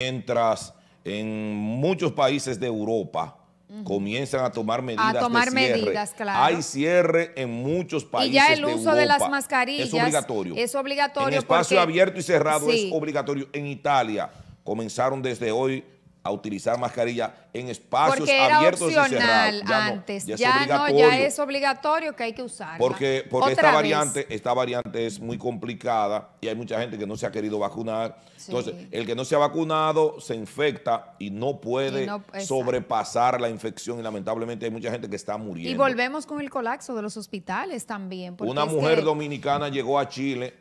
Mientras en muchos países de Europa comienzan a tomar medidas a tomar Medidas, Hay cierre en muchos países. Y ya el uso de las mascarillas es obligatorio. Es obligatorio. En espacio abierto y cerrado es obligatorio. En Italia comenzaron desde hoy a utilizar mascarilla en espacios abiertos y cerrados. Ya antes, no, ya, es no, ya es obligatorio que hay que usar. Porque, porque esta variante, esta variante es muy complicada y hay mucha gente que no se ha querido vacunar. Entonces, el que no se ha vacunado se infecta y no puede sobrepasar la infección y lamentablemente hay mucha gente que está muriendo. Y volvemos con el colapso de los hospitales también. Una mujer dominicana llegó a Chile,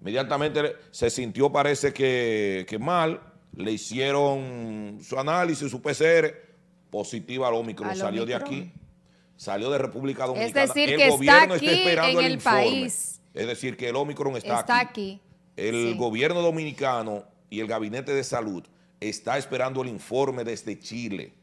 inmediatamente se sintió parece que, que mal, le hicieron su análisis, su PCR, positiva al Omicron. salió de aquí, salió de República Dominicana. Es decir, el que gobierno está, aquí esperando en el, país. Es decir, que el Omicron está, aquí. El gobierno dominicano y el Gabinete de Salud está esperando el informe desde Chile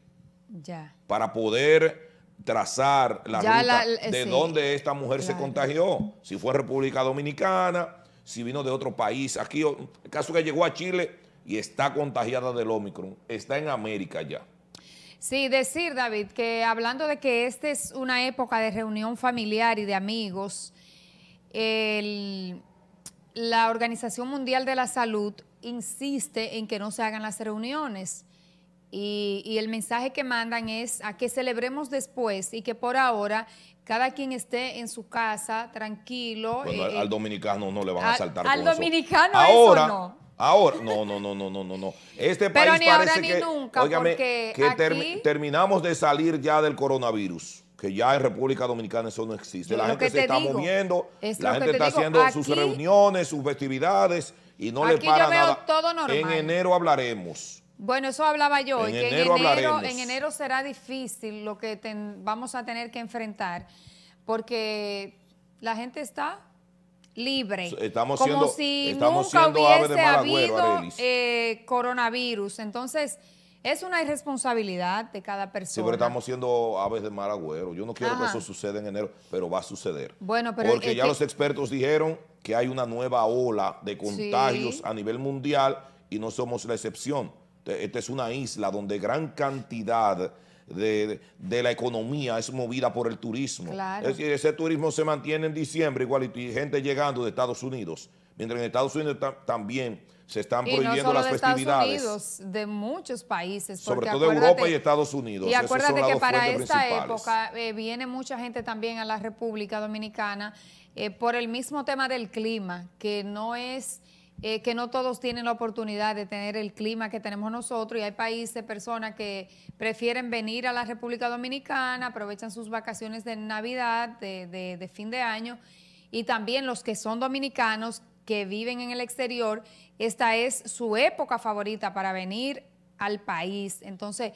ya. para poder trazar la ruta de eh, dónde esta mujer se contagió, si fue República Dominicana, si vino de otro país. Aquí, el caso que llegó a Chile y está contagiada del Omicron, está en América ya. Sí, decir, David, que hablando de que esta es una época de reunión familiar y de amigos, la Organización Mundial de la Salud insiste en que no se hagan las reuniones. Y, el mensaje que mandan es a que celebremos después y que por ahora cada quien esté en su casa tranquilo. Eh, al, dominicano no le van a, saltar saltar. Al dominicano ahora, eso no. Ahora, no, no, no, no, no, no, no. Este país parece que, ni nunca, porque terminamos de salir ya del coronavirus, que ya en República Dominicana eso no existe. La gente se está moviendo, la gente está haciendo sus reuniones, sus festividades y no le para yo veo Todo normal. En enero hablaremos. Bueno, eso hablaba yo, en, enero, en será difícil lo que vamos a tener que enfrentar, porque la gente está libre. Estamos como siendo, si nunca hubiese habido eh, coronavirus. Entonces, es una irresponsabilidad de cada persona. Sí, pero estamos siendo aves de mal Yo no quiero que eso suceda en enero, pero va a suceder. Bueno, Porque ya los expertos dijeron que hay una nueva ola de contagios a nivel mundial y no somos la excepción. Esta es una isla donde gran cantidad de, la economía es movida por el turismo. Es decir, ese turismo se mantiene en diciembre igual y gente llegando de Estados Unidos. Mientras en Estados Unidos también se están prohibiendo las festividades. de muchos países. Sobre todo de Europa y Estados Unidos. Y acuérdate que para esta época eh, viene mucha gente también a la República Dominicana eh, por el mismo tema del clima, que no es... Eh, que no todos tienen la oportunidad de tener el clima que tenemos nosotros y hay países, personas que prefieren venir a la República Dominicana, aprovechan sus vacaciones de Navidad, de, fin de año, y también los que son dominicanos que viven en el exterior, esta es su época favorita para venir al país. Entonces,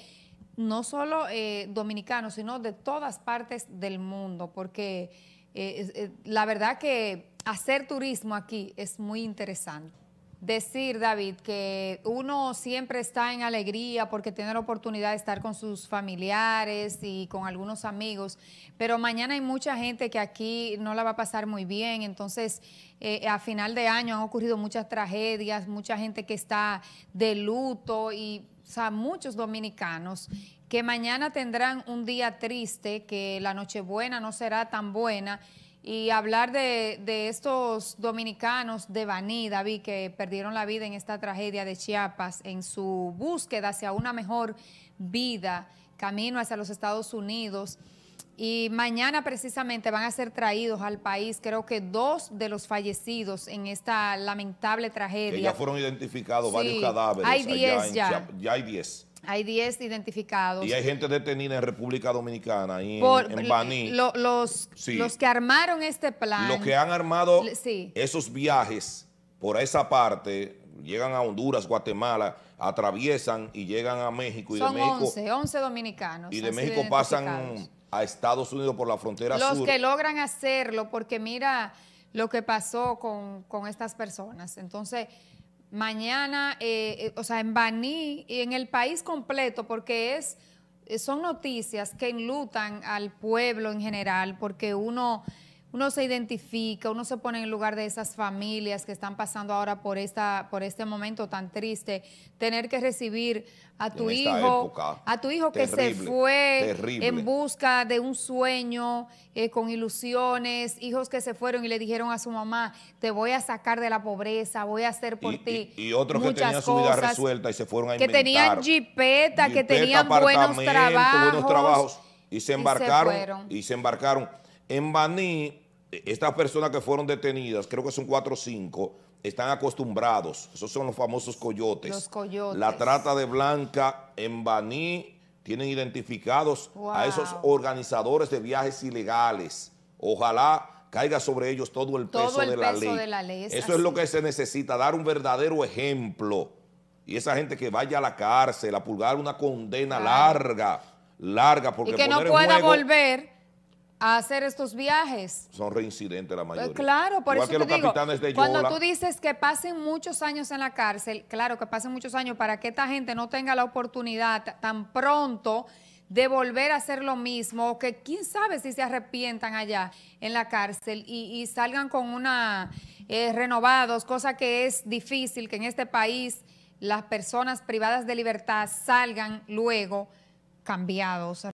no solo eh, dominicanos, sino de todas partes del mundo, porque eh, eh, la verdad que hacer turismo aquí es muy interesante. Decir, David, que uno siempre está en alegría porque tiene la oportunidad de estar con sus familiares y con algunos amigos, pero mañana hay mucha gente que aquí no la va a pasar muy bien, entonces eh, a final de año han ocurrido muchas tragedias, mucha gente que está de luto y a muchos dominicanos que mañana tendrán un día triste, que la Nochebuena no será tan buena. Y hablar de, de estos dominicanos de Baní, David, que perdieron la vida en esta tragedia de Chiapas, en su búsqueda hacia una mejor vida, camino hacia los Estados Unidos. Y mañana precisamente van a ser traídos al país, creo que dos de los fallecidos en esta lamentable tragedia. Que ya fueron identificados varios cadáveres. Hay diez ya. ya hay diez. Hay diez identificados. Y hay gente detenida en República Dominicana, y en, Baní. los, los que armaron este plan. Los que han armado esos viajes por esa parte, llegan a Honduras, Guatemala, atraviesan y llegan a México. Y de México, 11, 11 dominicanos. Y de México pasan a Estados Unidos por la frontera Los sur. Los que logran hacerlo, porque mira lo que pasó con, estas personas. Entonces, mañana, eh, eh, o sea, en Baní y en el país completo, porque es eh, son noticias que enlutan al pueblo en general, porque uno uno se identifica, uno se pone en el lugar de esas familias que están pasando ahora por, esta, por este momento tan triste, tener que recibir a tu hijo, a tu hijo que se fue en busca de un sueño, eh, con ilusiones, hijos que se fueron y le dijeron a su mamá, te voy a sacar de la pobreza, voy a hacer por ti. Y, otros que tenían su vida resuelta y se fueron a inventar. Que tenían jipeta, que tenían buenos trabajos, buenos trabajos. y se embarcaron. y se, y se embarcaron. En Baní eh, estas personas que fueron detenidas, creo que son cuatro o cinco, están acostumbrados. Esos son los famosos coyotes. Los coyotes. La trata de blanca en Baní tienen identificados a esos organizadores de viajes ilegales. Ojalá caiga sobre ellos todo el peso, de, la peso de, la ley. Eso es lo que se necesita, dar un verdadero ejemplo. Y esa gente que vaya a la cárcel a pulgar una condena larga, larga. Porque que no pueda volver a hacer estos viajes. Son reincidentes la mayoría. Claro, por eso cuando tú dices que pasen muchos años en la cárcel, claro, que pasen muchos años para que esta gente no tenga la oportunidad tan pronto de volver a hacer lo mismo, o que quién sabe si se arrepientan allá en la cárcel y, salgan con una eh, renovados, cosa que es difícil que en este país las personas privadas de libertad salgan luego cambiados.